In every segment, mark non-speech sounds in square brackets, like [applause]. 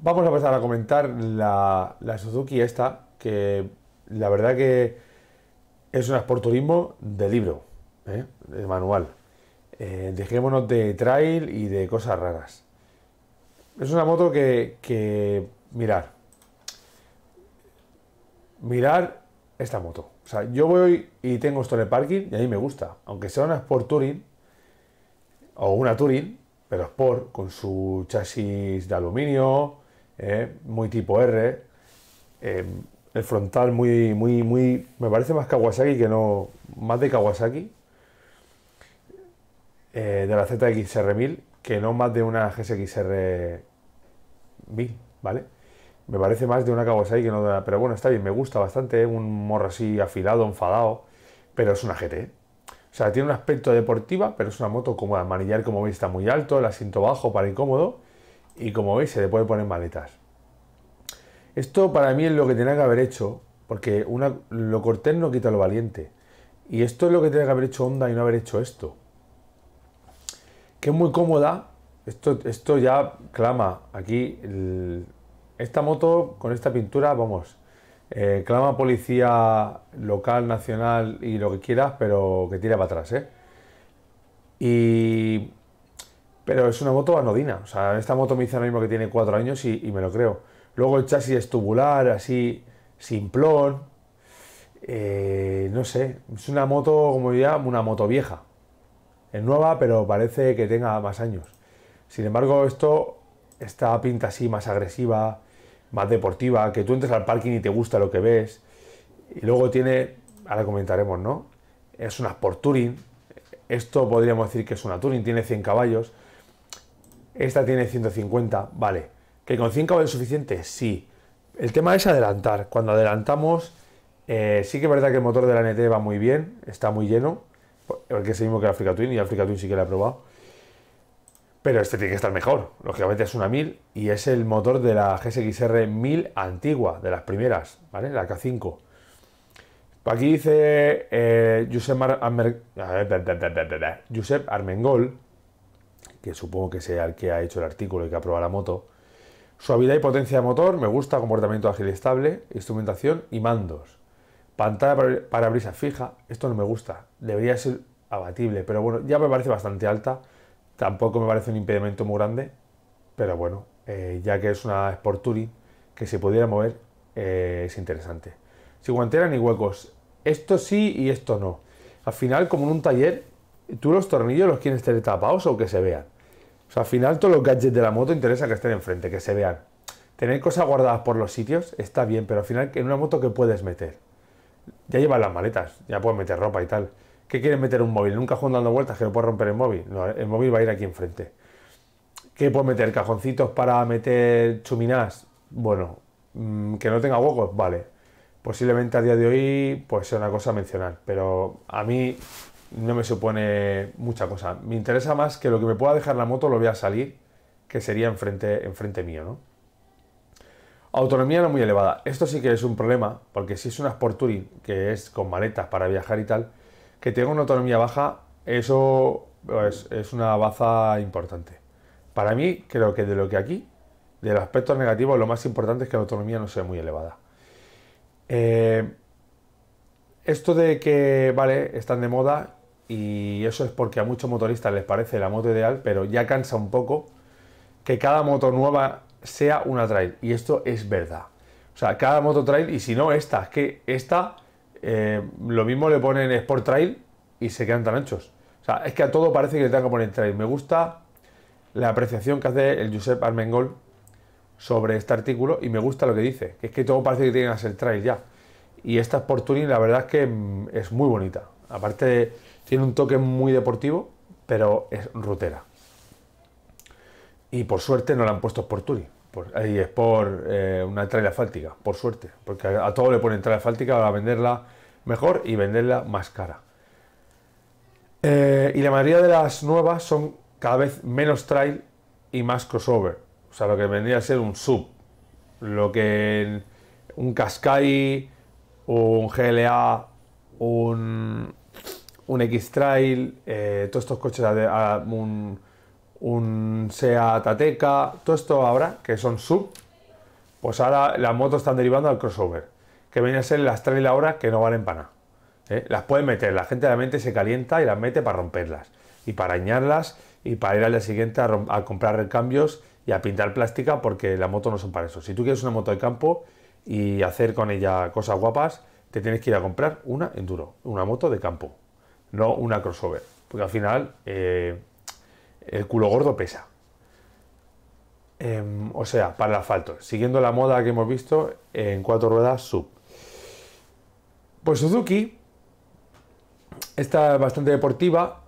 Vamos a pasar a comentar la, Suzuki esta, que la verdad que es una Sport Turismo de libro, ¿eh? de manual. Eh, dejémonos de trail y de cosas raras. Es una moto que, mirar. Mirar esta moto. O sea, yo voy y tengo esto en el parking y a mí me gusta. Aunque sea una Sport Touring o una Touring, pero Sport, con su chasis de aluminio, eh, muy tipo R. Eh, el frontal muy, muy, muy. Me parece más Kawasaki que no. Más de Kawasaki. Eh, de la ZXR1000 que no más de una GSXR 1000, ¿vale? Me parece más de una Kawasaki que no de una. Pero bueno, está bien, me gusta bastante. Un morro así afilado, enfadado. Pero es una GT. O sea, tiene un aspecto deportiva, pero es una moto cómoda. manillar, como veis, está muy alto, el asiento bajo para incómodo y como veis se le puede poner maletas. Esto para mí es lo que tenía que haber hecho, porque una, lo cortés no quita lo valiente. Y esto es lo que tenía que haber hecho Honda y no haber hecho esto. Que es muy cómoda. Esto, esto ya clama. Aquí, esta moto con esta pintura, vamos, eh, clama policía local, nacional y lo que quieras, pero que tira para atrás, ¿eh? Y pero es una moto anodina. O sea, esta moto me dice ahora mismo que tiene cuatro años y, me lo creo. Luego el chasis es tubular, así, simplón. Eh, no sé, es una moto, como diría, una moto vieja. Es nueva, pero parece que tenga más años. Sin embargo, esto, está pinta así más agresiva, más deportiva, que tú entres al parking y te gusta lo que ves. Y luego tiene, ahora comentaremos, ¿no? Es una Sport Touring. Esto podríamos decir que es una Touring, tiene 100 caballos. Esta tiene 150, vale. ¿Que con 5 vale suficiente? Sí. El tema es adelantar. Cuando adelantamos, eh, sí que es verdad que el motor de la NT va muy bien, está muy lleno, porque es el mismo que el Africa Twin, y el Africa Twin sí que lo he probado. Pero este tiene que estar mejor. Lógicamente es una 1000 y es el motor de la GSXR 1000 antigua, de las primeras, ¿vale? La K5. Aquí dice eh, Josep Armengol que supongo que sea el que ha hecho el artículo y que ha probado la moto. Suavidad y potencia de motor, me gusta, comportamiento ágil y estable, instrumentación y mandos. Pantalla para brisa fija, esto no me gusta, debería ser abatible, pero bueno, ya me parece bastante alta, tampoco me parece un impedimento muy grande, pero bueno, eh, ya que es una Sport Touring que se pudiera mover, eh, es interesante. si guantera ni huecos, esto sí y esto no. Al final, como en un taller, tú los tornillos los quieres tener tapados o que se vean. O sea, al final todos los gadgets de la moto interesa que estén enfrente, que se vean. Tener cosas guardadas por los sitios está bien, pero al final en una moto que puedes meter. Ya llevas las maletas, ya puedes meter ropa y tal. ¿Qué quieres meter un móvil? nunca juego dando vueltas que no puedes romper el móvil. No, el móvil va a ir aquí enfrente. ¿Qué puedes meter? ¿Cajoncitos para meter chuminás? Bueno, mm, que no tenga huecos, vale. Posiblemente a día de hoy pues sea una cosa a mencionar, pero a mí no me supone mucha cosa. Me interesa más que lo que me pueda dejar la moto lo vea salir, que sería enfrente, enfrente mío, ¿no? Autonomía no muy elevada. Esto sí que es un problema, porque si es una Sport Touring, que es con maletas para viajar y tal, que tenga una autonomía baja, eso pues, es, una baza importante. Para mí, creo que de lo que aquí, del aspecto negativo, lo más importante es que la autonomía no sea muy elevada. Eh, esto de que, vale, están de moda y eso es porque a muchos motoristas les parece la moto ideal, pero ya cansa un poco que cada moto nueva sea una trail. Y esto es verdad. O sea, cada moto trail, y si no, esta, es que esta, eh, lo mismo le ponen Sport Trail y se quedan tan anchos. O sea, es que a todo parece que le tengan que poner trail. Me gusta la apreciación que hace el Josep Armengol sobre este artículo y me gusta lo que dice, que es que todo parece que tiene que ser trail ya. Y esta Sport Touring, la verdad es que mm, es muy bonita. Aparte de tiene un toque muy deportivo, pero es rutera. Y por suerte no la han puesto por Turi. Por, y es por eh, una trail asfáltica, por suerte. Porque a, todo le ponen trail asfáltica para venderla mejor y venderla más cara. Eh, y la mayoría de las nuevas son cada vez menos trail y más crossover. O sea, lo que vendría a ser un sub. Lo que un Cascai, un GLA, un, un X-Trail, eh, todos estos coches, un, Sea SEAT todo esto ahora, que son sub, pues ahora las motos están derivando al crossover, que vienen a ser las trail ahora que no valen para nada. ¿eh? Las pueden meter, la gente de la mente se calienta y las mete para romperlas, y para añarlas, y para ir al día siguiente a, a comprar recambios y a pintar plástica, porque las motos no son para eso. Si tú quieres una moto de campo y hacer con ella cosas guapas, te tienes que ir a comprar una enduro, una moto de campo no una crossover. Porque al final eh, el culo gordo pesa. Em, o sea, para el asfalto, siguiendo la moda que hemos visto en cuatro ruedas sub. Pues Suzuki está bastante deportiva.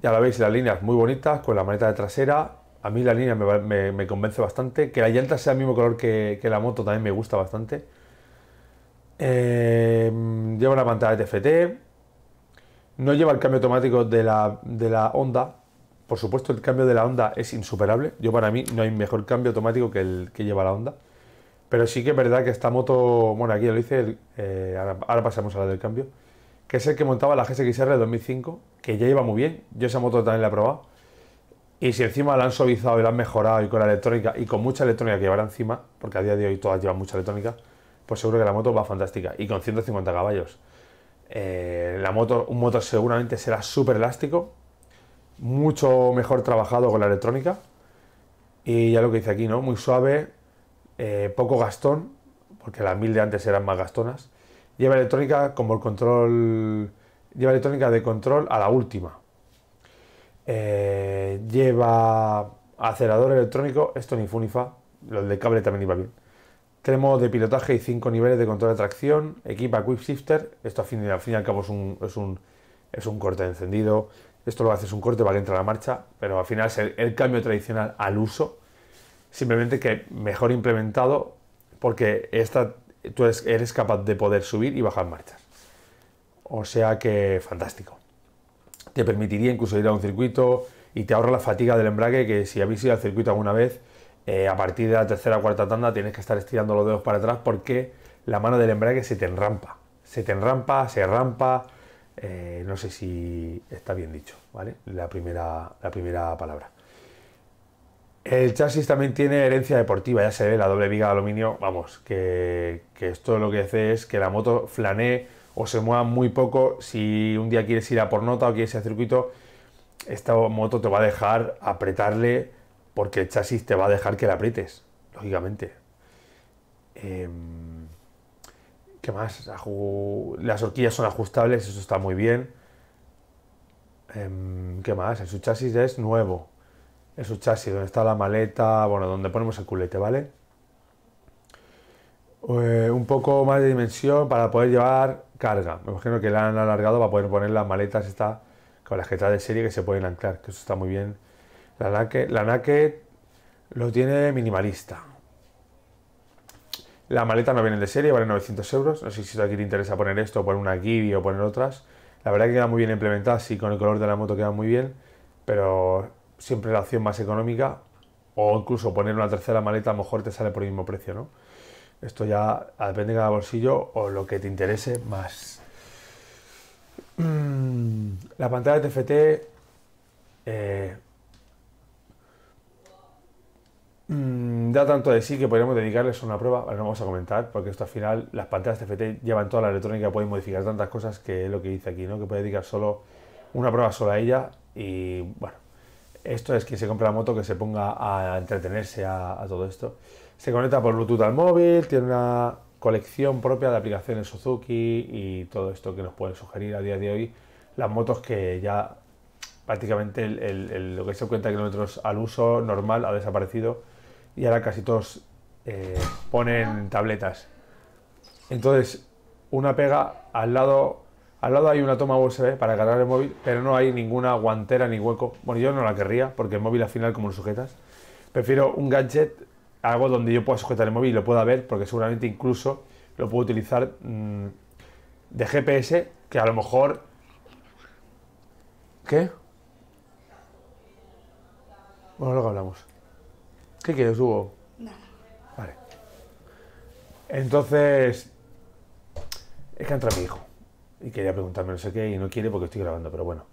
Ya la veis, las líneas muy bonitas, con la maneta de trasera. A mí la línea me, convence bastante. Que la llanta sea el mismo color que, la moto también me gusta bastante. Em, lleva una pantalla TFT no lleva el cambio automático de la, de onda. Por supuesto, el cambio de la Honda es insuperable. Yo para mí no hay mejor cambio automático que el que lleva la Honda, Pero sí que es verdad que esta moto, bueno, aquí lo hice, eh, ahora, pasamos a la del cambio, que es el que montaba la GSXR 2005, que ya iba muy bien. Yo esa moto también la he probado. Y si encima la han suavizado y la han mejorado y con la electrónica y con mucha electrónica que llevará encima, porque a día de hoy todas llevan mucha electrónica, pues seguro que la moto va fantástica. Y con 150 caballos. Eh, la moto, un motor seguramente será súper elástico, mucho mejor trabajado con la electrónica. Y ya lo que dice aquí, ¿no? Muy suave, eh, poco gastón, porque las 1000 de antes eran más gastonas. Lleva electrónica como el control. Lleva electrónica de control a la última. Eh, lleva acelerador electrónico, esto ni funifa, Lo de cable también iba bien. Tres de pilotaje y cinco niveles de control de tracción. Equipa Quick Shifter. Esto al fin, y al cabo es un, es un, corte encendido. Esto lo haces un corte para que a la marcha, pero al final es el, cambio tradicional al uso. Simplemente que mejor implementado porque esta, tú eres, eres capaz de poder subir y bajar marchas. O sea que fantástico. Te permitiría incluso ir a un circuito y te ahorra la fatiga del embrague que si habéis ido al circuito alguna vez eh, a partir de la tercera o cuarta tanda tienes que estar estirando los dedos para atrás porque la mano del embrague se te enrampa. Se te enrampa, se rampa. Eh, no sé si está bien dicho, ¿vale? La primera, la primera palabra. El chasis también tiene herencia deportiva, ya se ve la doble viga de aluminio, vamos, que, que esto lo que hace es que la moto flanee o se mueva muy poco. Si un día quieres ir a por nota o quieres ir a circuito, esta moto te va a dejar apretarle porque el chasis te va a dejar que la aprietes, lógicamente. Em, ¿Qué más? Las horquillas son ajustables, eso está muy bien. Em, ¿Qué más? El chasis es nuevo. El chasis donde está la maleta, bueno, donde ponemos el culete, ¿vale? Eh, un poco más de dimensión para poder llevar carga. Me imagino que la han alargado para poder poner las maletas esta, con las que trae de serie que se pueden anclar, que eso está muy bien la Naked, lo tiene minimalista. La maleta no viene de serie, vale 900 euros. No sé si aquí te interesa poner esto, poner una givi o poner otras. La verdad que queda muy bien implementada, sí, con el color de la moto queda muy bien, pero siempre la opción más económica o incluso poner una tercera maleta a lo mejor te sale por el mismo precio, ¿no? Esto ya depende de cada bolsillo o lo que te interese más. Mm, la pantalla de TFT eh, Mm, da tanto de sí que podríamos dedicarles una prueba, ahora no vamos a comentar, porque esto al final, las pantallas TFT llevan toda la electrónica, pueden modificar tantas cosas que es lo que dice aquí, ¿no? Que puede dedicar solo una prueba sola a ella y bueno, esto es quien se compra la moto que se ponga a entretenerse a, todo esto. Se conecta por Bluetooth al móvil, tiene una colección propia de aplicaciones Suzuki y todo esto que nos pueden sugerir a día de hoy las motos que ya prácticamente lo que se cuenta kilómetros al uso normal ha desaparecido y ahora casi todos eh, ponen tabletas. Entonces, una pega al lado, al lado hay una toma USB para cargar el móvil, pero no hay ninguna guantera ni hueco. Bueno, yo no la querría porque el móvil al final como lo sujetas. Prefiero un gadget, algo donde yo pueda sujetar el móvil y lo pueda ver, porque seguramente incluso lo puedo utilizar mm, de GPS, que a lo mejor... ¿Qué? Bueno, luego hablamos. ¿Qué quieres, Hugo? Nada. Vale. Entonces, es que entra mi hijo y quería preguntarme no sé qué y no quiere porque estoy grabando, pero bueno.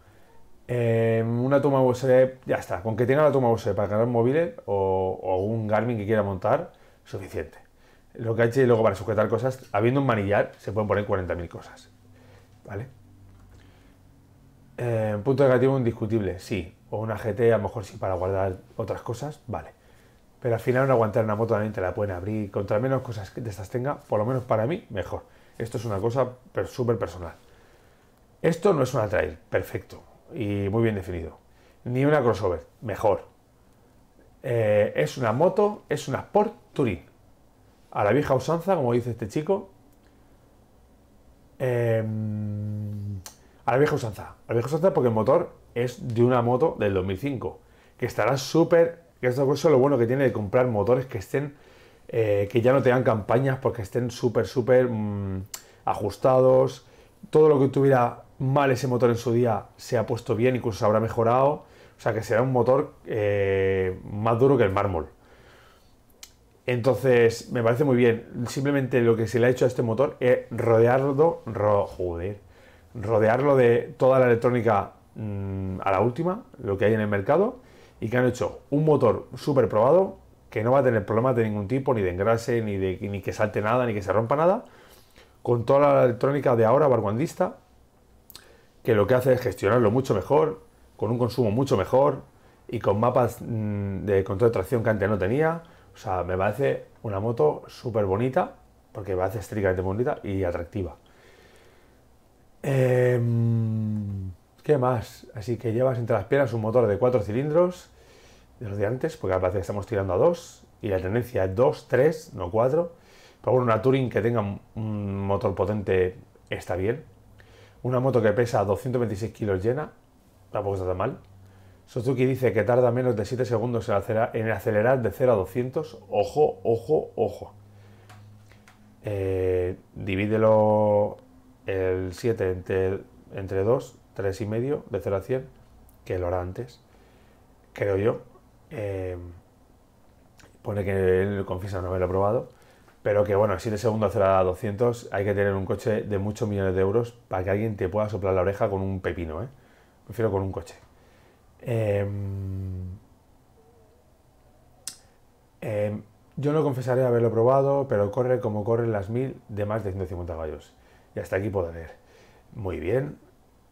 Em, una toma USB, ya está. Con que tenga la toma USB para cargar móviles o, o, un Garmin que quiera montar, suficiente. Lo que ha hecho luego para sujetar cosas, habiendo un manillar, se pueden poner 40.000 cosas. ¿Vale? Em, punto negativo indiscutible, sí. O una GT, a lo mejor sí, para guardar otras cosas, vale. Pero al final no aguantar una moto también te la pueden abrir. Contra menos cosas de estas tenga, por lo menos para mí, mejor. Esto es una cosa súper personal. Esto no es una trail, perfecto. Y muy bien definido. Ni una crossover, mejor. Eh, es una moto, es una Sport Touring. A la vieja usanza, como dice este chico. Em, a la vieja usanza. A la vieja usanza porque el motor es de una moto del 2005. Que estará súper y eso es lo bueno que tiene de comprar motores que estén, eh, que ya no tengan campañas porque estén súper, súper mm, ajustados. Todo lo que tuviera mal ese motor en su día se ha puesto bien, incluso se habrá mejorado. O sea que será un motor eh, más duro que el mármol. Entonces, me parece muy bien. Simplemente lo que se le ha hecho a este motor es rodearlo, rodearlo de toda la electrónica mm, a la última, lo que hay en el mercado y que han hecho un motor súper probado que no va a tener problemas de ningún tipo, ni de engrase, ni, de, ni que salte nada, ni que se rompa nada, con toda la electrónica de ahora barguandista, que lo que hace es gestionarlo mucho mejor, con un consumo mucho mejor y con mapas mm, de control de tracción que antes no tenía. O sea, me parece una moto súper bonita, porque me parece estrictamente bonita y atractiva. Eh... ¿Qué más? Así que llevas entre las piernas un motor de cuatro cilindros, de los de antes, porque aparte estamos tirando a dos, y la tendencia es 2, 3, no 4. Pero bueno, una Touring que tenga un motor potente está bien. Una moto que pesa 226 kilos llena, tampoco está tan mal. Suzuki dice que tarda menos de 7 segundos en acelerar, en acelerar de 0 a 200. Ojo, ojo, ojo. Eh, divídelo el 7 entre, entre 2 3,5 y medio de 0 a 100, que lo hará antes, creo yo. Eh, pone que él confiesa no haberlo probado, pero que bueno, si de segundo a 0 a 200 hay que tener un coche de muchos millones de euros para que alguien te pueda soplar la oreja con un pepino, ¿eh? Prefiero con un coche. Eh, eh, yo no confesaré haberlo probado, pero corre como corren las 1000 de más de 150 caballos. Y hasta aquí puedo leer. Muy bien,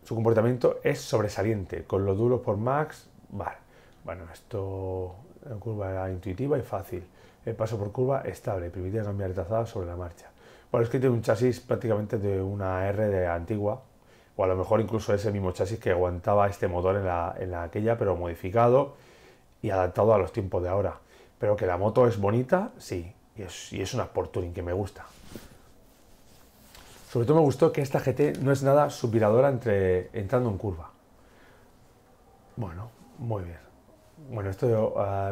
su comportamiento es sobresaliente, con los duros por max, vale. Bueno, esto en curva era intuitiva y fácil. El paso por curva estable, permitía cambiar de trazada sobre la marcha. Bueno, es que tiene un chasis prácticamente de una R de antigua, o a lo mejor incluso ese mismo chasis que aguantaba este motor en la, en la aquella, pero modificado y adaptado a los tiempos de ahora. Pero que la moto es bonita, sí, y es, y es una Sport Touring que me gusta. Sobre todo me gustó que esta GT no es nada subviradora entre, entrando en curva. Bueno, muy bien. Bueno, esto ah,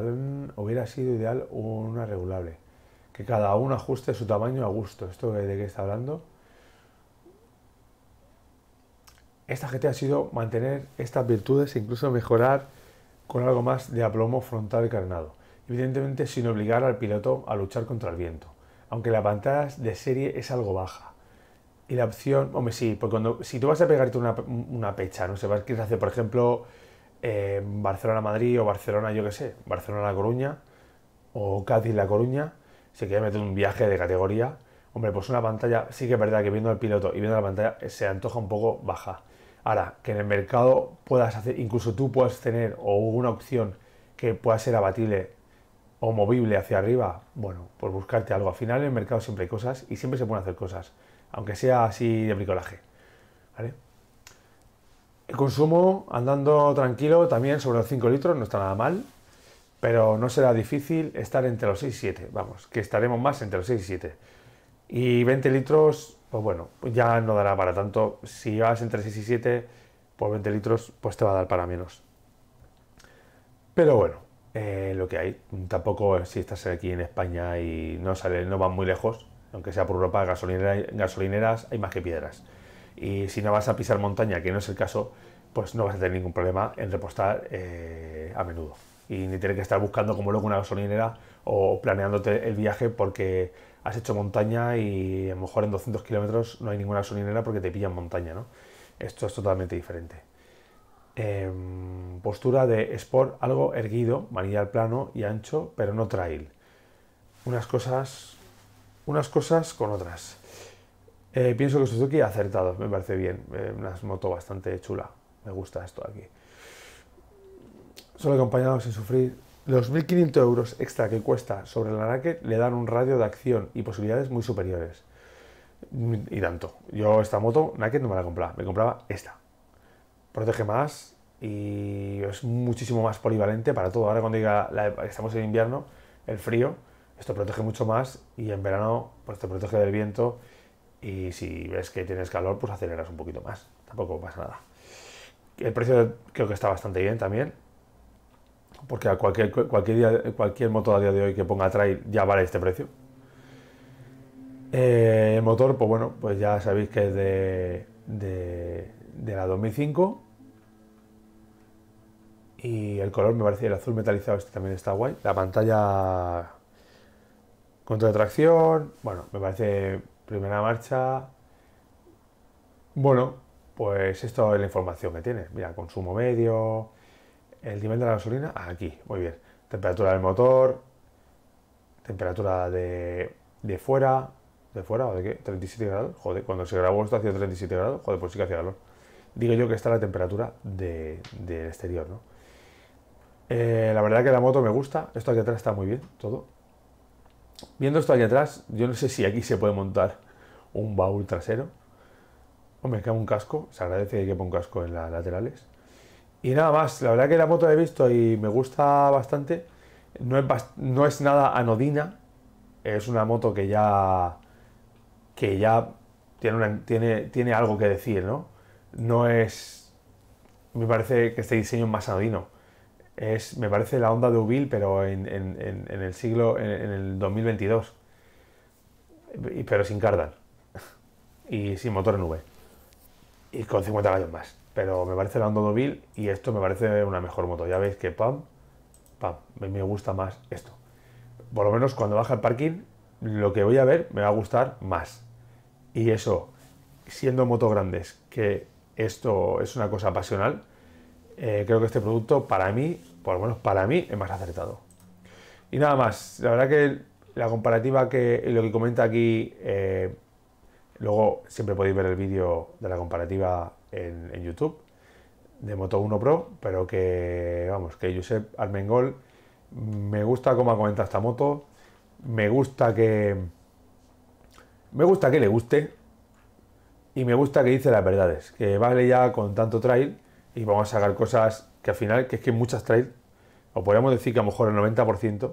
hubiera sido ideal una regulable. Que cada uno ajuste su tamaño a gusto. ¿Esto de, qué está hablando? Esta GT ha sido mantener estas virtudes e incluso mejorar con algo más de aplomo frontal y carnado. Evidentemente sin obligar al piloto a luchar contra el viento. Aunque la pantalla de serie es algo baja. Y la opción, hombre, sí, porque cuando, si tú vas a pegarte una, una pecha, no sé, vas, quieres hacer, por ejemplo, eh, Barcelona-Madrid o Barcelona, yo qué sé, Barcelona-La Coruña o Cádiz-La Coruña, si quieres meter un viaje de categoría, hombre, pues una pantalla, sí que es verdad que viendo al piloto y viendo la pantalla eh, se antoja un poco baja. Ahora, que en el mercado puedas hacer, incluso tú puedas tener una opción que pueda ser abatible o movible hacia arriba, bueno, pues buscarte algo. Al final en el mercado siempre hay cosas y siempre se pueden hacer cosas aunque sea así de bricolaje. ¿Vale? El consumo andando tranquilo también sobre los 5 litros, no está nada mal, pero no será difícil estar entre los 6 y 7, vamos, que estaremos más entre los 6 y 7. Y 20 litros, pues bueno, ya no dará para tanto. Si vas entre 6 y 7, por 20 litros, pues te va a dar para menos. Pero bueno, eh, lo que hay, tampoco si estás aquí en España y no sale, no vas muy lejos, aunque sea por Europa, gasolineras hay más que piedras. Y si no vas a pisar montaña, que no es el caso, pues no vas a tener ningún problema en repostar eh, a menudo. Y ni tener que estar buscando como loco una gasolinera o planeándote el viaje porque has hecho montaña y a lo mejor en 200 kilómetros no hay ninguna gasolinera porque te pillan montaña, ¿no? Esto es totalmente diferente. Em, postura de sport, algo erguido, al plano y ancho, pero no trail. Unas cosas unas cosas con otras. Eh, pienso que Suzuki ha acertado, me parece bien. Eh, una moto bastante chula. Me gusta esto aquí. Solo acompañado sin sufrir. Los 1.500 euros extra que cuesta sobre el Naked le dan un radio de acción y posibilidades muy superiores. Mm, y tanto. Yo esta moto Naked no me la compraba, me compraba esta. Protege más y es muchísimo más polivalente para todo. Ahora cuando diga e-, estamos en invierno, el frío, esto protege mucho más y en verano pues te protege del viento y si ves que tienes calor pues aceleras un poquito más, tampoco pasa nada. El precio creo que está bastante bien también, porque a cualquier, cualquier, moto a día de hoy que ponga trail ya vale este precio. el eh, motor, pues bueno, pues ya sabéis que es de, de la 2005 y el color me parece el azul metalizado este también está guay. La pantalla contra tracción, bueno, me parece primera marcha. Bueno, pues esto es la información que tiene. Mira, consumo medio, el nivel de la gasolina, ah, aquí, muy bien. Temperatura del motor, temperatura de, de fuera, ¿de fuera o de qué? ¿37 grados? Joder, cuando se grabó esto hacía 37 grados, joder, pues sí que hacía calor. Digo yo que está la temperatura del exterior, ¿no? Eh, la verdad que la moto me gusta, esto aquí atrás está muy bien, todo. Viendo esto aquí atrás, yo no sé si aquí se puede montar un baúl trasero. Hombre, queda un casco, se agradece que ponga un casco en las laterales. Y nada más, la verdad que la moto la he visto y me gusta bastante. No es, no es nada anodina, es una moto que ya, que ya tiene, tiene, tiene algo que decir, ¿no? No es, me parece que este diseño es más anodino me parece la onda de Ubil, pero en, el siglo, en, el 2022. Pero sin Cardan. [laughs] Y sin motor en V. Y con 50 gallos más. Pero me parece la onda de Ubil y esto me parece una mejor moto. Ya veis que pam, pam, me gusta más esto. Por lo menos cuando baja el parking, lo que voy a ver me va a gustar más. Y eso, siendo motos grandes, que esto es una cosa pasional, eh, creo que este producto para mí, por lo menos para mí, es más acertado. Y nada más, la verdad que la comparativa que lo que comenta aquí, eh, luego siempre podéis ver el vídeo de la comparativa en, YouTube de Moto 1 Pro, pero que vamos, que Josep Armengol me gusta cómo ha comentado esta moto, me gusta que me gusta que le guste y me gusta que dice las verdades, que vale ya con tanto trail y vamos a sacar cosas que al final, que es que muchas trail, o podríamos decir que a lo mejor el 90%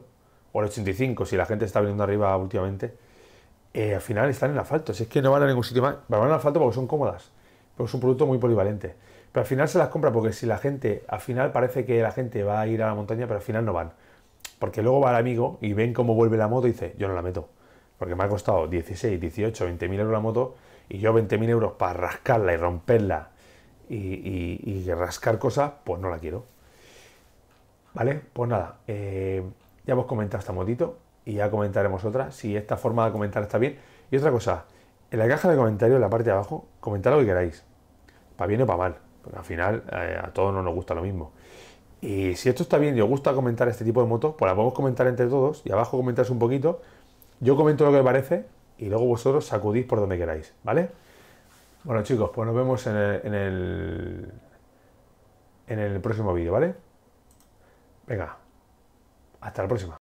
o el 85%, si la gente está viniendo arriba últimamente, eh, al final están en asfalto. Si es que no van a ningún sitio más, van al asfalto porque son cómodas, pero es un producto muy polivalente. Pero al final se las compra porque si la gente, al final parece que la gente va a ir a la montaña, pero al final no van. Porque luego va el amigo y ven cómo vuelve la moto y dice, yo no la meto. Porque me ha costado 16, 18, 20 mil euros la moto y yo 20 mil euros para rascarla y romperla y, rascar cosas, pues no la quiero. ¿Vale? Pues nada, eh, ya hemos comentado esta motito y ya comentaremos otra, si esta forma de comentar está bien. Y otra cosa, en la caja de comentarios, en la parte de abajo, comentad lo que queráis, para bien o para mal, porque al final eh, a todos no nos gusta lo mismo. Y si esto está bien y os gusta comentar este tipo de motos, pues la podemos comentar entre todos y abajo comentáis un poquito. Yo comento lo que me parece y luego vosotros sacudís por donde queráis, ¿vale? Bueno chicos, pues nos vemos en el, en el, próximo vídeo, ¿vale? Venga, hasta la próxima.